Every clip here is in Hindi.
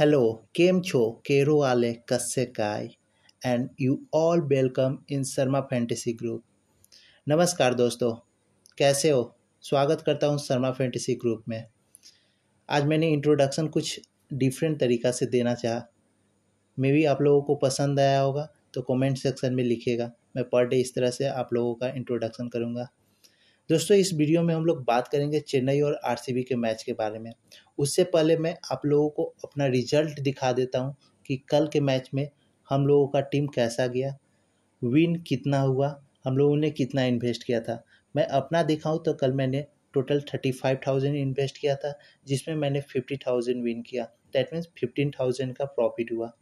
केरो आले कस्से काय and you all welcome in Sharma fantasy group नमस्कार दोस्तों कैसे हो स्वागत करता हूँ शर्मा फैंटेसी ग्रुप में आज मैंने इंट्रोडक्शन कुछ डिफरेंट तरीका से देना चाहा मे भी आप लोगों को पसंद आया होगा तो कमेंट सेक्शन में लिखिएगा मैं पर डे इस तरह से आप लोगों का इंट्रोडक्शन करूँगा दोस्तों इस वीडियो में हम लोग बात करेंगे चेन्नई और आरसीबी के मैच के बारे में उससे पहले मैं आप लोगों को अपना रिजल्ट दिखा देता हूँ कि कल के मैच में हम लोगों का टीम कैसा गया विन कितना हुआ हम लोगों ने कितना इन्वेस्ट किया था मैं अपना दिखाऊँ तो कल मैंने total thirty five thousand invest किया था जिसमें मैंने फिफ्टी थाउजेंड विन किया दैट मीन्स फिफ्टीन थाउजेंड का प्रॉफिट हुआ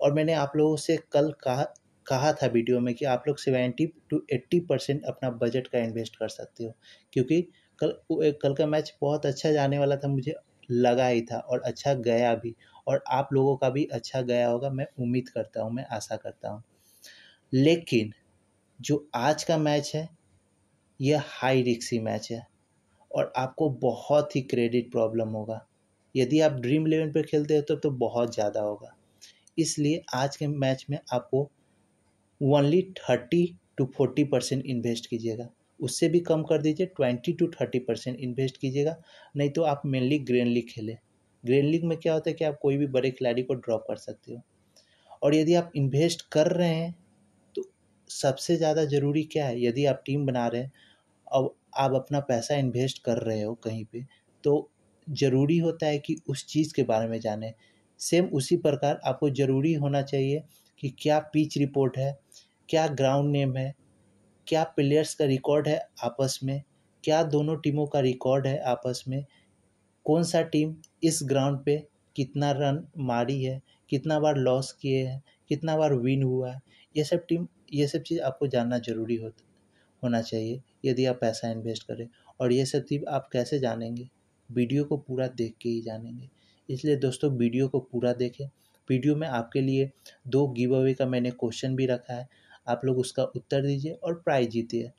और मैंने आप लोगों से कल कहा कहा था वीडियो में कि आप लोग सेवेंटी टू एट्टी परसेंट अपना बजट का इन्वेस्ट कर सकते हो क्योंकि कल कल का मैच बहुत अच्छा जाने वाला था मुझे लगा ही था और अच्छा गया भी और आप लोगों का भी अच्छा गया होगा मैं उम्मीद करता हूँ मैं आशा करता हूँ लेकिन जो आज का मैच है यह हाई रिक्सी मैच है और आपको बहुत ही क्रेडिट प्रॉब्लम होगा यदि आप ड्रीम इलेवन पर खेलते हो तो, तो बहुत ज़्यादा होगा इसलिए आज के मैच में आपको only thirty to forty percent invest कीजिएगा उससे भी कम कर दीजिए twenty to thirty percent invest कीजिएगा नहीं तो आप मेनली ग्रैंड लीग खेलें ग्रैंड लीग में क्या होता है कि आप कोई भी बड़े खिलाड़ी को ड्रॉप कर सकते हो और यदि आप इन्वेस्ट कर रहे हैं तो सबसे ज़्यादा ज़रूरी क्या है यदि आप टीम बना रहे हैं और आप अपना पैसा इन्वेस्ट कर रहे हो कहीं पे तो ज़रूरी होता है कि उस चीज़ के बारे में जाने सेम उसी प्रकार आपको ज़रूरी होना चाहिए कि क्या पिच रिपोर्ट है क्या ग्राउंड नेम है क्या प्लेयर्स का रिकॉर्ड है आपस में क्या दोनों टीमों का रिकॉर्ड है आपस में कौन सा टीम इस ग्राउंड पे कितना रन मारी है कितना बार लॉस किए हैं कितना बार विन हुआ है ये सब टीम ये सब चीज़ आपको जानना जरूरी हो होना चाहिए यदि आप पैसा इन्वेस्ट करें और ये सब चीज़ आप कैसे जानेंगे वीडियो को पूरा देख के ही जानेंगे इसलिए दोस्तों वीडियो को पूरा देखें वीडियो में आपके लिए दो गिव अवे का मैंने क्वेश्चन भी रखा है आप लोग उसका उत्तर दीजिए और प्राइज जीतिए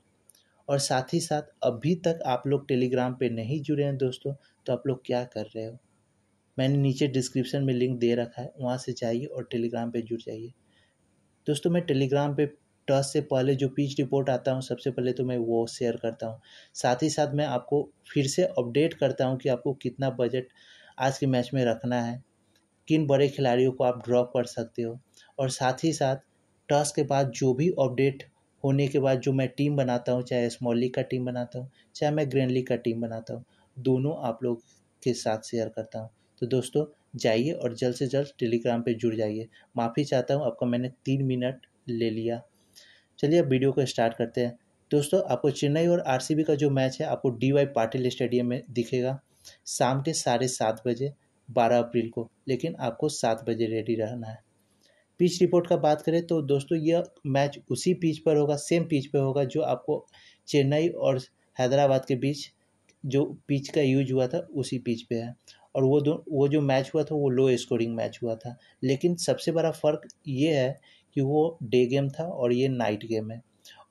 और साथ ही साथ अभी तक आप लोग टेलीग्राम पे नहीं जुड़े हैं दोस्तों तो आप लोग क्या कर रहे हो मैंने नीचे डिस्क्रिप्शन में लिंक दे रखा है वहाँ से जाइए और टेलीग्राम पे जुड़ जाइए दोस्तों मैं टेलीग्राम पे टॉस से पहले जो पीच रिपोर्ट आता हूँ सबसे पहले तो मैं वो शेयर करता हूँ साथ ही साथ मैं आपको फिर से अपडेट करता हूँ कि आपको कितना बजट आज के मैच में रखना है किन बड़े खिलाड़ियों को आप ड्रॉप कर सकते हो और साथ ही साथ टास्क के बाद जो भी अपडेट होने के बाद जो मैं टीम बनाता हूँ चाहे स्मॉल लीग का टीम बनाता हूँ चाहे मैं ग्रैंड लीग का टीम बनाता हूँ दोनों आप लोग के साथ शेयर करता हूँ तो दोस्तों जाइए और जल्द से जल्द टेलीग्राम पे जुड़ जाइए माफ़ी चाहता हूँ आपका मैंने तीन मिनट ले लिया चलिए अब वीडियो को स्टार्ट करते हैं दोस्तों आपको चेन्नई और आरसीबी का जो मैच है आपको डी वाई पाटिल स्टेडियम में दिखेगा शाम के साढ़े सात बजे बारह अप्रैल को लेकिन आपको सात बजे रेडी रहना है पिच रिपोर्ट का बात करें तो दोस्तों यह मैच उसी पिच पर होगा सेम पिच पर होगा जो आपको चेन्नई और हैदराबाद के बीच जो पिच का यूज हुआ था उसी पिच पे है और वो दो वो जो मैच हुआ था वो लो स्कोरिंग मैच हुआ था लेकिन सबसे बड़ा फ़र्क ये है कि वो डे गेम था और ये नाइट गेम है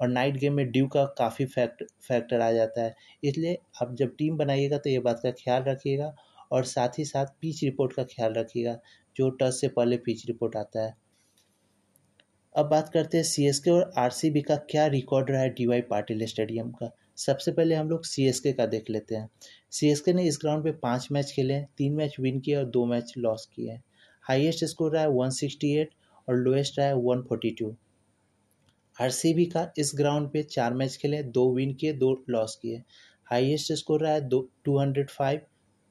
और नाइट गेम में ड्यू का काफ़ी फैक्ट फैक्टर आ जाता है इसलिए आप जब टीम बनाइएगा तो ये बात का ख्याल रखिएगा और साथ ही साथ पिच रिपोर्ट का ख्याल रखिएगा जो टच से पहले पिच रिपोर्ट आता है अब बात करते हैं सीएसके और आरसीबी का क्या रिकॉर्ड रहा है डीवाई पाटिल स्टेडियम का सबसे पहले हम लोग सीएसके का देख लेते हैं सीएसके ने इस ग्राउंड पे पाँच मैच खेले हैं तीन मैच विन किए और दो मैच लॉस किए हैं हाईएस्ट स्कोर रहा है 168 और लोएस्ट रहा है 142 आरसीबी का इस ग्राउंड पे चार मैच खेले दो विन किए दो लॉस किए हाईएस्ट स्कोर रहा है दो टू हंड्रेड फाइव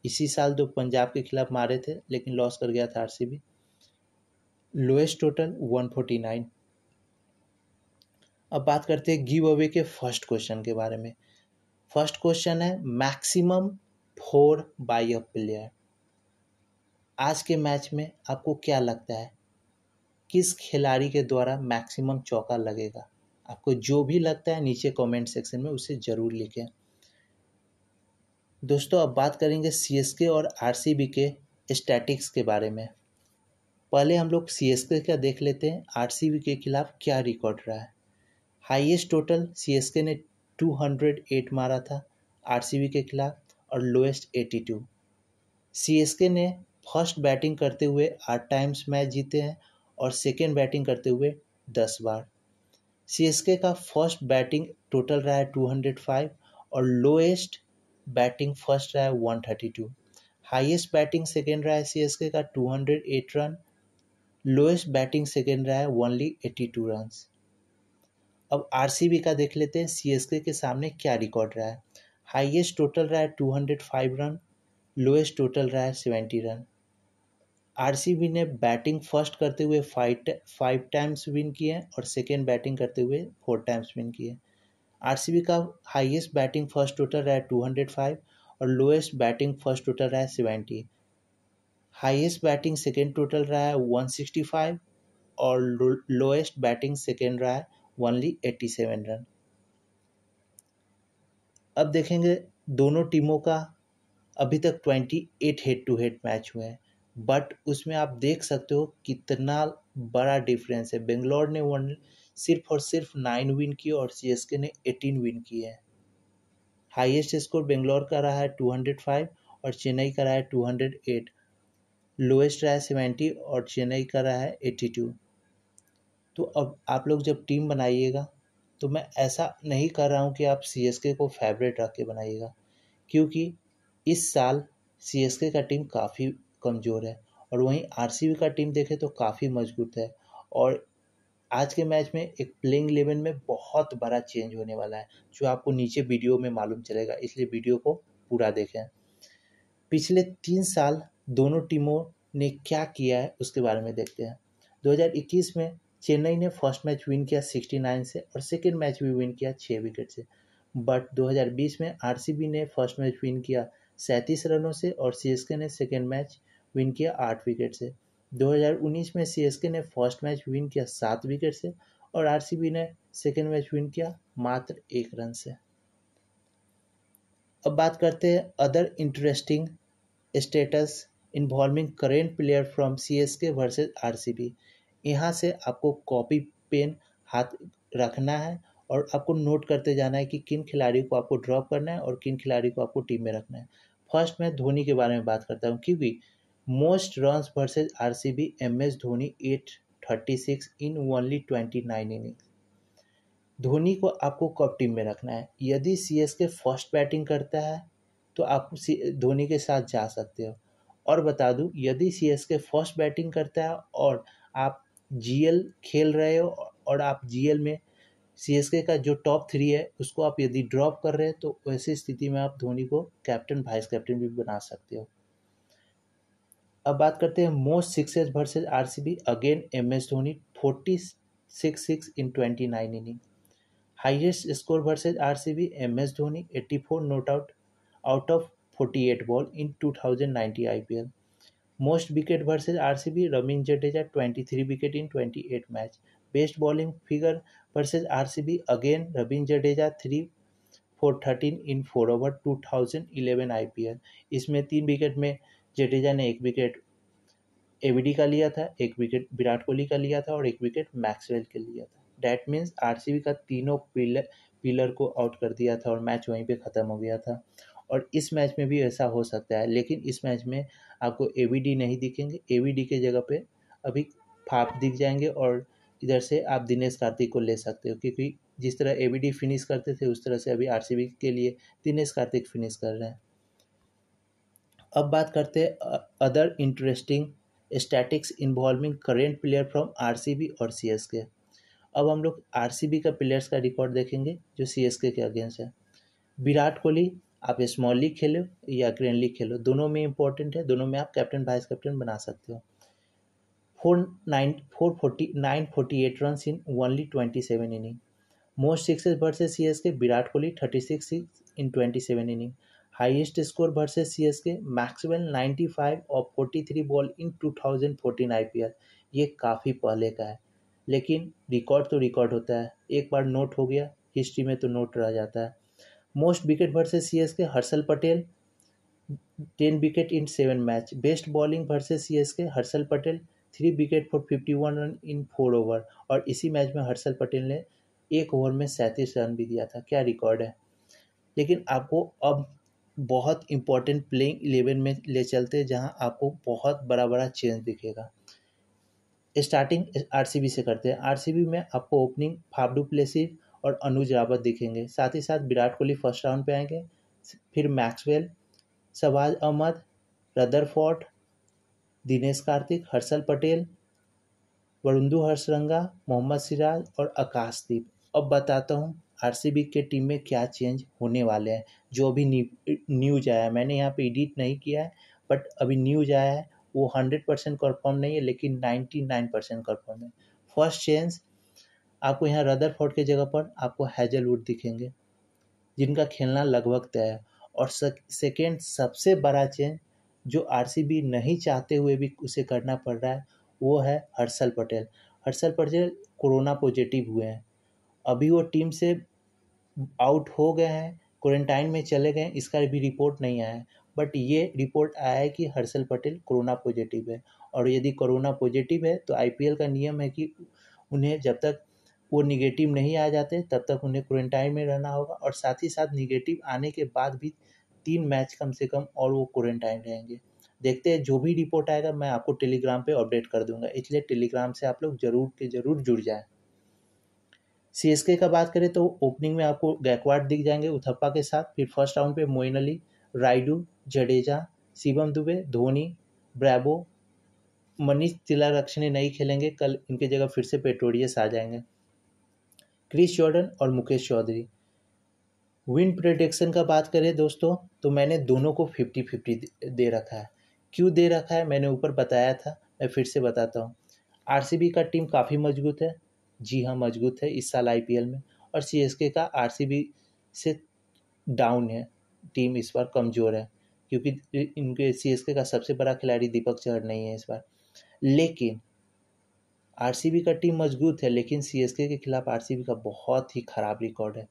इसी साल दो तो पंजाब के खिलाफ मारे थे लेकिन लॉस कर गया था R lowest total one forty nine अब बात करते हैं गिव अवे के फर्स्ट क्वेश्चन के बारे में फर्स्ट क्वेश्चन है maximum four by a player आज के मैच में आपको क्या लगता है किस खिलाड़ी के द्वारा मैक्सिमम चौका लगेगा आपको जो भी लगता है नीचे कमेंट सेक्शन में उसे ज़रूर लिखें दोस्तों अब बात करेंगे सी और आर के स्टैटिक्स के बारे में पहले हम लोग सी का देख लेते हैं आर के खिलाफ क्या रिकॉर्ड रहा है हाईएस्ट टोटल सीएसके ने 208 मारा था आरसीबी के खिलाफ और लोएस्ट 82 सीएसके ने फर्स्ट बैटिंग करते हुए आठ टाइम्स मैच जीते हैं और सेकेंड बैटिंग करते हुए दस बार सीएसके का फर्स्ट बैटिंग टोटल रहा है 205 और लोएस्ट बैटिंग फर्स्ट रहा है 132 हाईएस्ट बैटिंग सेकेंड रहा है सीएसके का 208 रन लोएस्ट बैटिंग सेकेंड रहा है ओनली 82 रन्स अब आर का देख लेते हैं सी के सामने क्या रिकॉर्ड रहा है हाइएस्ट टोटल रहा है two hundred five run lowest total रहा है सेवेंटी रन आर ने बैटिंग फर्स्ट करते हुए फाइव फाइव टाइम्स विन किए और सेकेंड बैटिंग करते हुए फोर टाइम्स विन किए आर सी का हाईएस्ट बैटिंग फर्स्ट टोटल रहा है टू हंड्रेड फाइव और लोएस्ट बैटिंग फर्स्ट टोटल रहा है seventy highest batting second total रहा है वन सिक्सटी फाइव और लोएस्ट बैटिंग सेकेंड रहा है ओनली सेवन रन अब देखेंगे दोनों टीमों का अभी तक twenty eight head to head match हुए हैं बट उसमें आप देख सकते हो कितना बड़ा डिफरेंस है बेंगलोर ने वन सिर्फ और सिर्फ नाइन विन किए और सी एस के ने एटीन विन किए हैं हाईएस्ट स्कोर बेंगलोर का रहा है टू हंड्रेड फाइव और चेन्नई का रहा है टू हंड्रेड एट लोएस्ट रहा है सेवेंटी और चेन्नई का रहा है एट्टी टू तो अब आप लोग जब टीम बनाइएगा तो मैं ऐसा नहीं कर रहा हूँ कि आप सी एस के को फेवरेट रख के बनाइएगा क्योंकि इस साल सी एस के का टीम काफ़ी कमज़ोर है और वहीं आर सी बी का टीम देखें तो काफ़ी मजबूत है और आज के मैच में एक प्लेइंग इलेवन में बहुत बड़ा चेंज होने वाला है जो आपको नीचे वीडियो में मालूम चलेगा इसलिए वीडियो को पूरा देखें पिछले तीन साल दोनों टीमों ने क्या किया है उसके बारे में देखते हैं 2021 में चेन्नई ने फर्स्ट मैच विन किया 69 से और सेकेंड मैच भी विन किया छः विकेट से बट 2020 में बी ने फर्स्ट मैच विन किया सैंतीस रनों से और के ने सेकेंड मैच विन किया आठ विकेट से 2019 में के ने फर्स्ट मैच विन किया सात विकेट से और बी ने सेकेंड मैच विन किया मात्र एक रन से अब बात करते हैं other interesting stats involving current player from C S K versus R C B यहाँ से आपको कॉपी पेन हाथ रखना है और आपको नोट करते जाना है कि किन खिलाड़ी को आपको ड्रॉप करना है और किन खिलाड़ी को आपको टीम में रखना है फर्स्ट मैं धोनी के बारे में बात करता हूँ क्योंकि most run versus R C B M S Dhoni eight thirty six in only twenty nine innings Dhoni को आपको कब टीम में रखना है यदि C S K first batting करता है तो आप धोनी के साथ जा सकते हो और बता दूँ यदि C S K first batting करता है और आप जीएल खेल रहे हो और आप जीएल में सीएसके का जो टॉप थ्री है उसको आप यदि ड्रॉप कर रहे हैं तो वैसी स्थिति में आप धोनी को कैप्टन वाइस कैप्टन भी बना सकते हो अब बात करते हैं most sixes versus RCB again M S Dhoni forty six six in twenty nine inning highest score versus R C B M S Dhoni eighty four not out out of forty eight ball in two thousand ninety I P L most wicket versus R C B Ravindra Jadeja twenty three wicket in twenty eight match best bowling figure versus R C B again Ravindra Jadeja three four thirteen in four over two thousand eleven I P L इसमें तीन विकेट में जडेजा ने एक विकेट ए का लिया था एक विकेट विराट कोहली का लिया था और एक विकेट मैक्सवेल के लिया था that means R C B का तीनों पिलर पिलर को आउट कर दिया था और मैच वहीं पर ख़त्म हो गया था और इस मैच में भी ऐसा हो सकता है लेकिन इस मैच में आपको ए नहीं दिखेंगे ए के जगह पर अभी फाफ दिख जाएंगे और इधर से आप दिनेश कार्तिक को ले सकते हो क्योंकि जिस तरह ए फिनिश करते थे उस तरह से अभी आर के लिए दिनेश कार्तिक फिनिश कर रहे हैं अब बात करते हैं other interesting statics involving current player from R और सी अब हम लोग आर का प्लेयर्स का रिकॉर्ड देखेंगे जो सी के अगेंस्ट है विराट कोहली आप लीग खेलो या ग्रैंड लीग खेलो दोनों में इंपॉर्टेंट है दोनों में आप कैप्टन वाइस कैप्टन बना सकते हो four nine four forty nine forty eight run in only twenty seven inning most sixes versus C S K Virat Kohli thirty six six in twenty seven inning highest score versus C S K maximum ninety five और forty three ball in two thousand fourteen I P L ये काफ़ी पहले का है लेकिन रिकॉर्ड तो रिकॉर्ड होता है एक बार नोट हो गया हिस्ट्री में तो नोट रह जाता है most wicket versus C S K Harshal Patel ten wicket in seven match best bowling versus C S K Harshal Patel three wicket for fifty one run in four over और इसी मैच में हर्षल पटेल ने एक ओवर में सैंतीस रन भी दिया था क्या रिकॉर्ड है लेकिन आपको अब बहुत इंपॉर्टेंट प्लेइंग इलेवन में ले चलते हैं जहां आपको बहुत बड़ा बड़ा चेंज दिखेगा स्टार्टिंग आरसीबी से करते हैं आरसीबी में आपको ओपनिंग फाफडू प्लेसिव और अनुज रावत दिखेंगे साथ ही साथ विराट कोहली फर्स्ट राउंड पे आएंगे फिर मैक्सवेल शबाज अहमद रदरफोर्ट दिनेश कार्तिक हर्षल पटेल वरुंदू हर्षरंगा मोहम्मद सिराज और आकाशदीप अब बताता हूँ आरसीबी के टीम में क्या चेंज होने वाले हैं जो अभी न्यूज आया है मैंने यहाँ पे एडिट नहीं किया है बट अभी न्यूज आया है वो हंड्रेड परसेंट कन्फर्म नहीं है लेकिन नाइन्टी नाइन परसेंट कन्फर्म है फर्स्ट चेंज आपको यहाँ रदर फोर्ट की जगह पर आपको हैजलवुड दिखेंगे जिनका खेलना लगभग तय है और सेकेंड सबसे बड़ा चेंज जो आरसीबी नहीं चाहते हुए भी उसे करना पड़ रहा है वो है हर्षल पटेल हर्षल पटेल कोरोना पॉजिटिव हुए हैं अभी वो टीम से आउट हो गए हैं क्वारंटाइन में चले गए इसका भी रिपोर्ट नहीं आया है बट ये रिपोर्ट आया है कि हर्षल पटेल कोरोना पॉजिटिव है और यदि कोरोना पॉजिटिव है तो आईपीएल का नियम है कि उन्हें जब तक वो निगेटिव नहीं आ जाते तब तक उन्हें क्वारंटाइन में रहना होगा और साथ ही साथ निगेटिव आने के बाद भी तीन मैच कम से कम और वो क्वारंटाइन रहेंगे देखते हैं जो भी रिपोर्ट आएगा मैं आपको टेलीग्राम पे अपडेट कर दूंगा इसलिए टेलीग्राम से आप लोग जरूर के जरूर जुड़ जाएं के का बात करें तो ओपनिंग में आपको गैकवाड दिख जाएंगे उथप्पा के साथ फिर फर्स्ट राउंड पे Moeen Ali Rayudu Jadeja Shivam Dube Dhoni Bravo Maheesh Theekshana नहीं खेलेंगे कल इनके जगह फिर से पेट्रोडियस आ जाएंगे क्रिस जॉर्डन और मुकेश चौधरी विन प्रोटेक्शन का बात करें दोस्तों तो मैंने दोनों को फिफ्टी फिफ्टी दे रखा है क्यों दे रखा है मैंने ऊपर बताया था मैं फिर से बताता हूँ आर का टीम काफ़ी मजबूत है जी हाँ मजबूत है इस साल आई में और सी का आर से डाउन है टीम इस बार कमज़ोर है क्योंकि इनके सी का सबसे बड़ा खिलाड़ी दीपक चहर नहीं है इस बार लेकिन आरसीबी का टीम मजबूत है लेकिन सीएसके के खिलाफ आरसीबी का बहुत ही ख़राब रिकॉर्ड है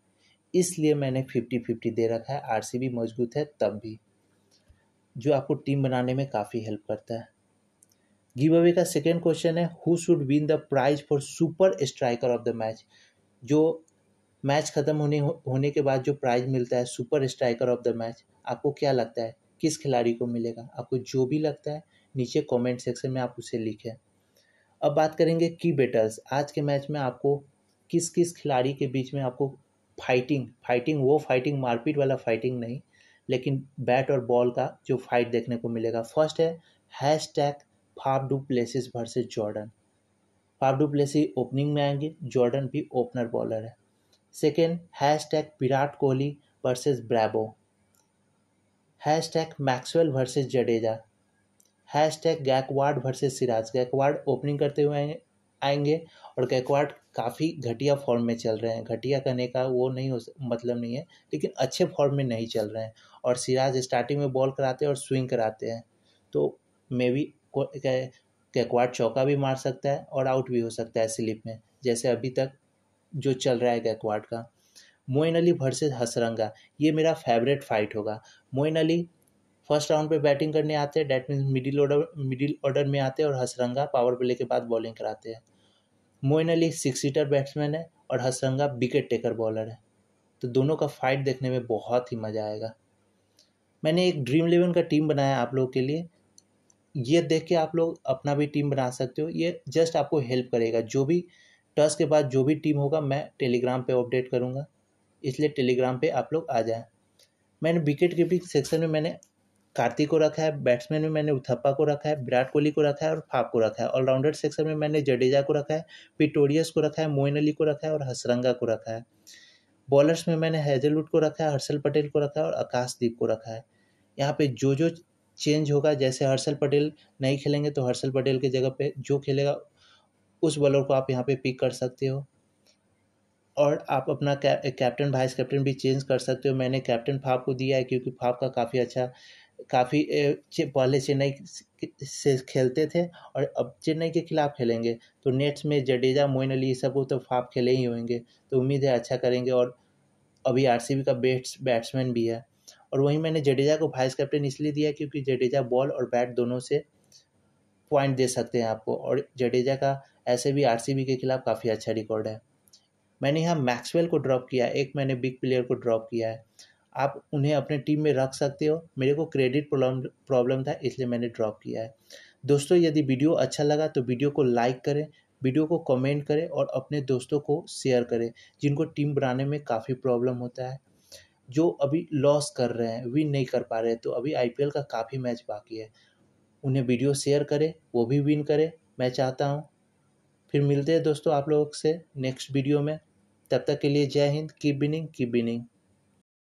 इसलिए मैंने फिफ्टी फिफ्टी दे रखा है आरसीबी मजबूत है तब भी जो आपको टीम बनाने में काफ़ी हेल्प करता है गिव अवे का सेकेंड क्वेश्चन है who should win the prize for super striker of the match जो मैच खत्म होने होने के बाद जो प्राइज मिलता है super striker of the match आपको क्या लगता है किस खिलाड़ी को मिलेगा आपको जो भी लगता है नीचे कमेंट सेक्शन में आप उसे लिखें अब बात करेंगे की बेटर्स आज के मैच में आपको किस किस खिलाड़ी के बीच में आपको फाइटिंग फाइटिंग वो फाइटिंग मारपीट वाला फाइटिंग नहीं लेकिन बैट और बॉल का जो फाइट देखने को मिलेगा फर्स्ट है hashtag Faf du Plessis versus Jordan Faf du Plessis opening में आएंगे जॉर्डन भी ओपनर बॉलर है second hashtag Virat Kohli versus Bravo hashtag Maxwell versus Jadeja hashtag Gaikwad versus Siraj Gaikwad opening करते हुए आएंगे और गैकवाड काफ़ी घटिया फॉर्म में चल रहे हैं घटिया कहने का वो नहीं हो मतलब नहीं है लेकिन अच्छे फॉर्म में नहीं चल रहे हैं और सिराज स्टार्टिंग में बॉल कराते हैं और स्विंग कराते हैं तो मे बी गैकवाड चौका भी मार सकता है और आउट भी हो सकता है स्लिप में जैसे अभी तक जो चल रहा है गैकवाड का मोइन अली वर्सेज हसरंगा ये मेरा फेवरेट फाइट होगा मोइन अली फर्स्ट राउंड पे बैटिंग करने आते हैं that mean middle order middle order में आते हैं और हसरंगा पावर प्ले के बाद बॉलिंग कराते हैं Moin Ali six seater batsman है और हसरंगा विकेट टेकर बॉलर है तो दोनों का फाइट देखने में बहुत ही मज़ा आएगा मैंने एक ड्रीम इलेवन का टीम बनाया आप लोगों के लिए ये देख के आप लोग अपना भी टीम बना सकते हो ये जस्ट आपको हेल्प करेगा जो भी टस के बाद जो भी टीम होगा मैं टेलीग्राम पे अपडेट करूँगा इसलिए टेलीग्राम पे आप लोग आ जाएं मैंने विकेट कीपिंग सेक्शन में मैंने कार्तिक को रखा है बैट्समैन में मैंने उथप्पा को रखा है विराट कोहली को रखा है और फाप को रखा है ऑलराउंडर सेक्शन में मैंने जडेजा को रखा है पिटोरियस को रखा है मोइन अली को रखा है और हसरंगा को रखा है बॉलर्स में मैंने हैजलवुड को रखा है हर्षल पटेल को रखा है और आकाशदीप को रखा है यहाँ पे जो जो चेंज होगा जैसे हर्षल पटेल नहीं खेलेंगे तो हर्षल पटेल के जगह पे जो खेलेगा उस बॉलर को आप यहाँ पे पिक कर सकते हो और आप अपना कैप्टन वाइस कैप्टन भी चेंज कर सकते हो मैंने कैप्टन फाप को दिया है क्योंकि फाप का काफ़ी अच्छा काफ़ी पहले चेन्नई से खेलते थे और अब चेन्नई के खिलाफ खेलेंगे तो नेट्स में जडेजा मोइन अली ये सब को तो फाफ खेले ही होंगे तो उम्मीद है अच्छा करेंगे और अभी बी का बेस्ट बैट्समैन भी है और वहीं मैंने जडेजा को वाइस कैप्टन इसलिए दिया क्योंकि जडेजा बॉल और बैट दोनों से पॉइंट दे सकते हैं आपको और जडेजा का ऐसे भी बी के खिलाफ काफ़ी अच्छा रिकॉर्ड है मैंने यहाँ मैक्सवेल को ड्रॉप किया एक मैंने बिग प्लेयर को ड्रॉप किया है आप उन्हें अपने टीम में रख सकते हो मेरे को क्रेडिट प्रॉब्लम था इसलिए मैंने ड्रॉप किया है दोस्तों यदि वीडियो अच्छा लगा तो वीडियो को लाइक करें वीडियो को कमेंट करें और अपने दोस्तों को शेयर करें जिनको टीम बनाने में काफ़ी प्रॉब्लम होता है जो अभी लॉस कर रहे हैं विन नहीं कर पा रहे हैं तो अभी आई का काफ़ी मैच बाकी है उन्हें वीडियो शेयर करें वो भी विन करें मैं चाहता हूँ फिर मिलते हैं दोस्तों आप लोग से नेक्स्ट वीडियो में तब तक के लिए जय हिंद कीप विनिंग कीप विनिंग